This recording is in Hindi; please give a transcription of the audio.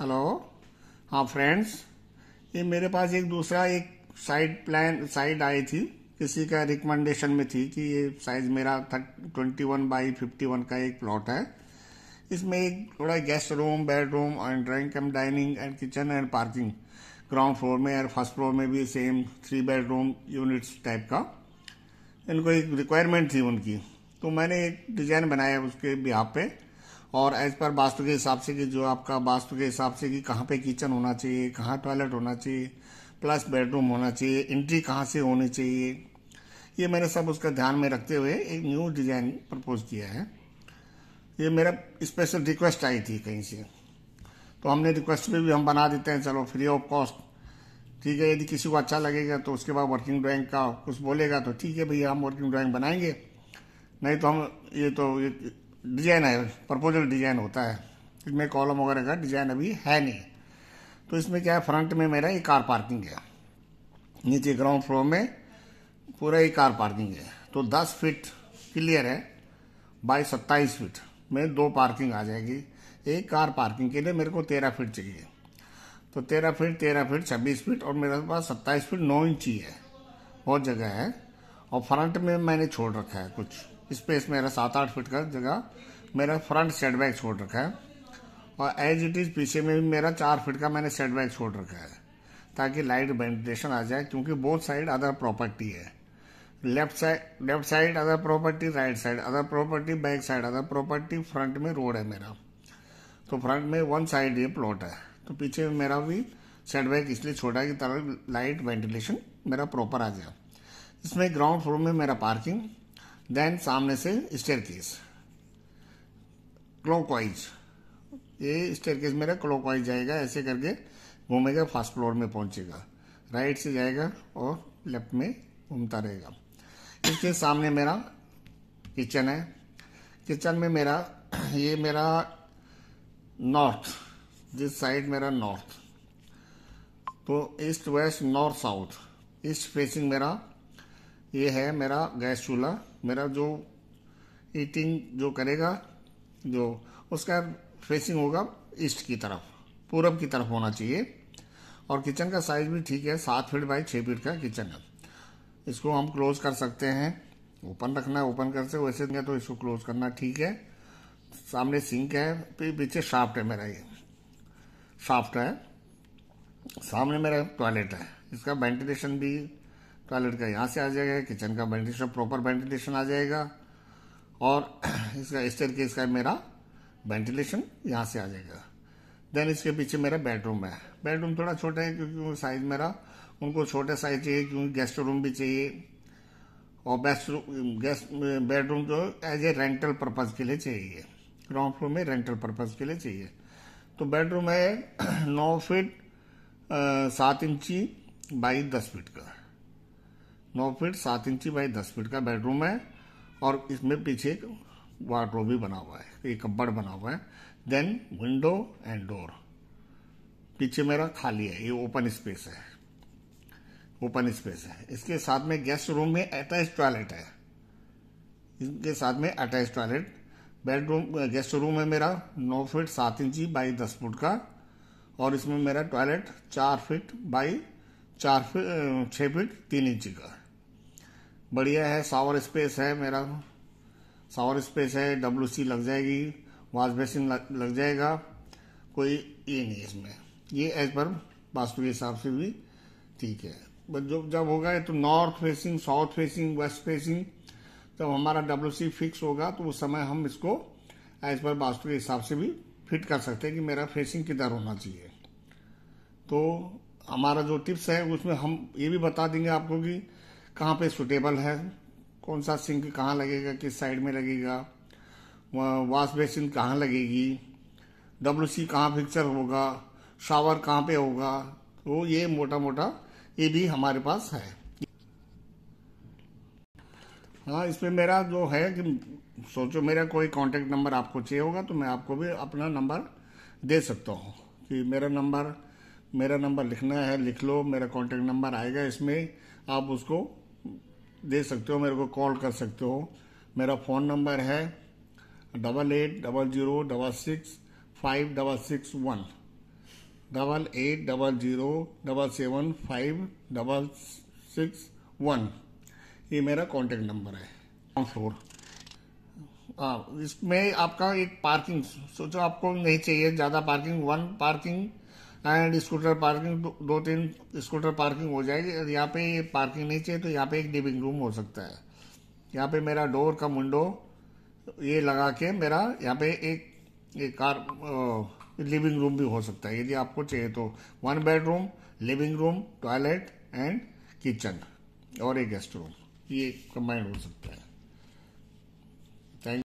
हेलो हाँ फ्रेंड्स ये मेरे पास एक दूसरा एक साइड प्लान साइड आई थी किसी का रिकमेंडेशन में थी कि ये साइज मेरा twenty one by fifty one का एक प्लॉट है इसमें एक थोड़ा guest room bedroom and drawing cum dining and kitchen and parking ground floor में और फर्स्ट फ्लोर में भी same three bedroom units type का इनको एक रिक्वायरमेंट थी उनकी तो मैंने एक डिज़ाइन बनाया उसके बिहाफ पे और एज पर वास्तु के हिसाब से कि जो आपका वास्तु के हिसाब से कि कहाँ पे किचन होना चाहिए कहाँ टॉयलेट होना चाहिए प्लस बेडरूम होना चाहिए एंट्री कहाँ से होनी चाहिए ये मैंने सब उसका ध्यान में रखते हुए एक न्यू डिज़ाइन प्रपोज किया है ये मेरा स्पेशल रिक्वेस्ट आई थी कहीं से तो हमने रिक्वेस्ट पर भी हम बना देते हैं चलो फ्री ऑफ कॉस्ट ठीक है यदि किसी को अच्छा लगेगा तो उसके बाद वर्किंग ड्राइंग का कुछ बोलेगा तो ठीक है भैया हम वर्किंग ड्राइंग बनाएंगे नहीं तो हम ये तो ये डिजाइन है प्रपोजल डिजाइन होता है इसमें कॉलम वगैरह का डिजाइन अभी है नहीं तो इसमें क्या है फ्रंट में मेरा ये कार पार्किंग है नीचे ग्राउंड फ्लोर में पूरा ही कार पार्किंग है तो 10 फीट क्लियर है बाई 27 फीट में दो पार्किंग आ जाएगी एक कार पार्किंग के लिए मेरे को 13 फीट चाहिए तो 13 फीट 13 फीट 26 फीट और मेरे पास 27 फीट 9 इंच ही है बहुत जगह है और फ्रंट में मैंने छोड़ रखा है कुछ स्पेस मेरा सात आठ फिट का जगह मेरा फ्रंट सेट छोड़ रखा है और एज इट इज़ पीछे में भी मेरा चार फिट का मैंने सेट छोड़ रखा है ताकि लाइट वेंटिलेशन आ जाए क्योंकि बोथ साइड अदर प्रॉपर्टी है left side left side other property right side other property back side other property front में रोड है मेरा तो फ्रंट में वन साइड ये प्लॉट है तो पीछे में मेरा भी सेटबैक इसलिए छोटा है कि तरह लाइट वेंटिलेशन मेरा प्रॉपर आ जाए इसमें ग्राउंड फ्लोर में मेरा पार्किंग देन सामने से स्टेयर केस क्लोकवाइज ये स्टेयर केस मेरा क्लोकवाइज जाएगा ऐसे करके घूमेगा फर्स्ट फ्लोर में पहुंचेगा राइट से जाएगा और लेफ्ट में घूमता रहेगा इसके सामने मेरा किचन है किचन में मेरा ये मेरा नॉर्थ जिस साइड मेरा नॉर्थ तो east west north south east facing मेरा ये है मेरा गैस चूल्हा मेरा जो ईटिंग जो करेगा जो उसका फेसिंग होगा ईस्ट की तरफ पूरब की तरफ होना चाहिए और किचन का साइज भी ठीक है सात फीट बाई छः फीट का किचन है इसको हम क्लोज कर सकते हैं ओपन रखना है ओपन कर सकते वैसे देंगे तो इसको क्लोज करना ठीक है सामने सिंक है फिर पीछे शाफ्ट है मेरा ये शाफ्ट है सामने मेरा टॉयलेट है इसका वेंटिलेशन भी का लड़का यहाँ से आ जाएगा किचन का वेंटिलेशन प्रॉपर वेंटिलेशन आ जाएगा और इसका इस तरीके इसका मेरा वेंटिलेशन यहाँ से आ जाएगा देन इसके पीछे मेरा बेडरूम है बेडरूम थोड़ा छोटा है क्योंकि साइज मेरा उनको छोटा साइज चाहिए क्योंकि गेस्ट रूम भी चाहिए और बेस्ट गेस्ट बेडरूम जो एज ए रेंटल पर्पज़ के लिए चाहिए ग्राउंड फ्लोर में रेंटल पर्पज़ के लिए चाहिए तो बेडरूम है नौ फीट सात इंची बाई दस फीट का नौ फीट सात इंची बाई दस फीट का बेडरूम है और इसमें पीछे एक वार्ड्रो भी बना हुआ है एक कब्बड़ बना हुआ है देन विंडो एंड डोर पीछे मेरा खाली है ये ओपन स्पेस है ओपन स्पेस है इसके साथ में गेस्ट रूम में अटैच टॉयलेट है इसके साथ में attach toilet bedroom guest room है मेरा नौ फीट सात इंची बाई दस फुट का और इसमें मेरा टॉयलेट चार फीट बाई चार फीट छः फीट तीन इंची का बढ़िया है सावर स्पेस है मेरा सावर स्पेस है डब्ल्यू सी लग जाएगी वॉश बेसिन लग, जाएगा कोई ये नहीं इसमें ये एज पर वास्तु के हिसाब से भी ठीक है बट जो जब होगा तो north facing south facing west facing जब हमारा डब्ल्यू सी फिक्स होगा तो उस समय हम इसको एज पर वास्तु के हिसाब से भी फिट कर सकते हैं कि मेरा फेसिंग किधर होना चाहिए तो हमारा जो टिप्स है उसमें हम ये भी बता देंगे आपको कि कहाँ पे सुटेबल है कौन सा सिंक कहाँ लगेगा किस साइड में लगेगा वाश बेसिन कहाँ लगेगी डब्ल्यू सी कहाँ फिक्सर होगा शावर कहाँ पे होगा तो ये मोटा मोटा ये भी हमारे पास है हाँ इसमें मेरा जो है कि सोचो मेरा कोई कांटेक्ट नंबर आपको चाहिए होगा तो मैं आपको भी अपना नंबर दे सकता हूँ कि मेरा नंबर मेरा नंबर लिखना है लिख लो मेरा कांटेक्ट नंबर आएगा इसमें आप उसको दे सकते हो मेरे को कॉल कर सकते हो मेरा फ़ोन नंबर है double eight double zero double six five double six one double eight double zero double seven five double six one ये मेरा कॉन्टेक्ट नंबर है ग्राउंड फ्लोर इसमें आपका एक पार्किंग सोचो आपको नहीं चाहिए ज़्यादा parking one parking and scooter parking दो तीन स्कूटर पार्किंग हो जाएगी यहाँ पे पार्किंग नहीं चाहिए तो यहाँ पे एक लिविंग रूम हो सकता है यहाँ पे मेरा डोर का विंडो ये लगा के मेरा यहाँ पे एक एक कार लिविंग रूम भी हो सकता है यदि आपको चाहिए तो one bedroom living room toilet and kitchen और एक गेस्ट रूम ये कंबाइंड हो सकता है